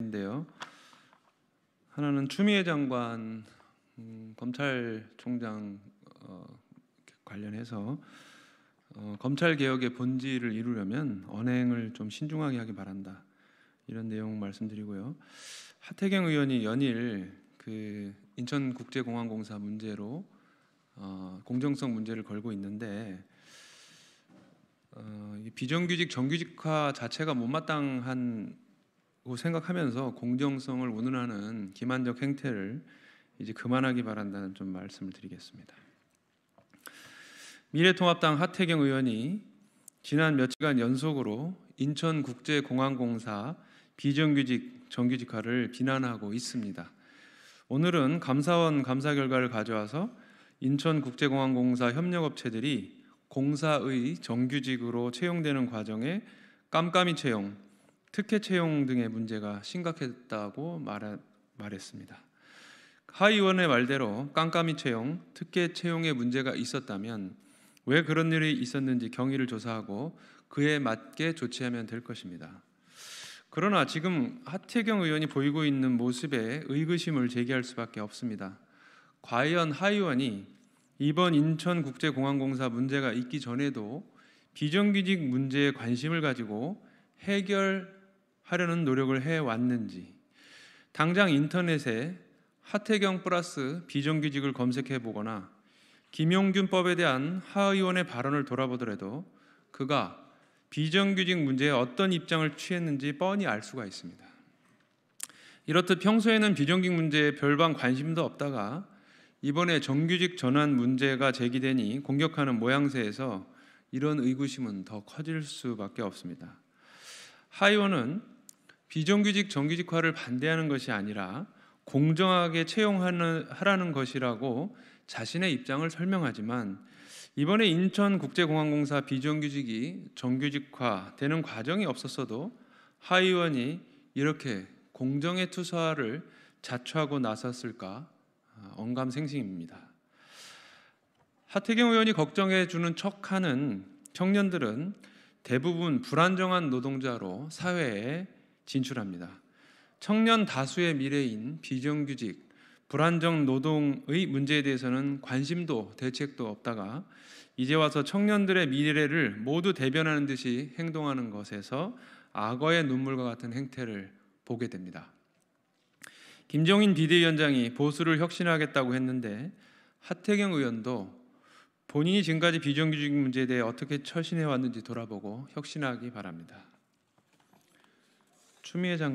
인데요. 하나는 추미애 장관 음, 검찰총장 어, 관련해서 어, 검찰 개혁의 본질을 이루려면 언행을 좀 신중하게 하기 바란다 이런 내용 말씀드리고요. 하태경 의원이 연일 그 인천국제공항공사 문제로 어, 공정성 문제를 걸고 있는데 어, 비정규직 정규직화 자체가 못마땅한 생각하면서 공정성을 운운하는 기만적 행태를 이제 그만하기 바란다는 좀 말씀을 드리겠습니다. 미래통합당 하태경 의원이 지난 며칠간 연속으로 인천국제공항공사 비정규직 정규직화를 비난하고 있습니다. 오늘은 감사원 감사 결과를 가져와서 인천국제공항공사 협력업체들이 공사의 정규직으로 채용되는 과정에 깜깜이 채용, 특혜 채용 등의 문제가 심각했다고 말하, 말했습니다. 하 의원의 말대로 깜깜이 채용, 특혜 채용의 문제가 있었다면 왜 그런 일이 있었는지 경위를 조사하고 그에 맞게 조치하면 될 것입니다. 그러나 지금 하태경 의원이 보이고 있는 모습에 의구심을 제기할 수밖에 없습니다. 과연 하 의원이 이번 인천국제공항공사 문제가 있기 전에도 비정규직 문제에 관심을 가지고 해결 하려는 노력을 해 왔는지 당장 인터넷에 하태경 플러스 비정규직을 검색해 보거나 김용균법에 대한 하 의원의 발언을 돌아보더라도 그가 비정규직 문제에 어떤 입장을 취했는지 뻔히 알 수가 있습니다. 이렇듯 평소에는 비정규직 문제에 별반 관심도 없다가 이번에 정규직 전환 문제가 제기되니 공격하는 모양새에서 이런 의구심은 더 커질 수밖에 없습니다. 하의원은 비정규직 정규직화를 반대하는 것이 아니라 공정하게 채용하라는 것이라고 자신의 입장을 설명하지만 이번에 인천국제공항공사 비정규직이 정규직화되는 과정이 없었어도 하 의원이 이렇게 공정의 투사를 자초하고 나섰을까 어, 언감생심입니다. 하태경 의원이 걱정해 주는 척하는 청년들은 대부분 불안정한 노동자로 사회에 진출합니다. 청년 다수의 미래인 비정규직, 불안정 노동의 문제에 대해서는 관심도 대책도 없다가 이제 와서 청년들의 미래를 모두 대변하는 듯이 행동하는 것에서 악어의 눈물과 같은 행태를 보게 됩니다. 김정인 비대위원장이 보수를 혁신하겠다고 했는데 하태경 의원도 본인이 지금까지 비정규직 문제에 대해 어떻게 처신해 왔는지 돌아보고 혁신하기 바랍니다. 추미애 장관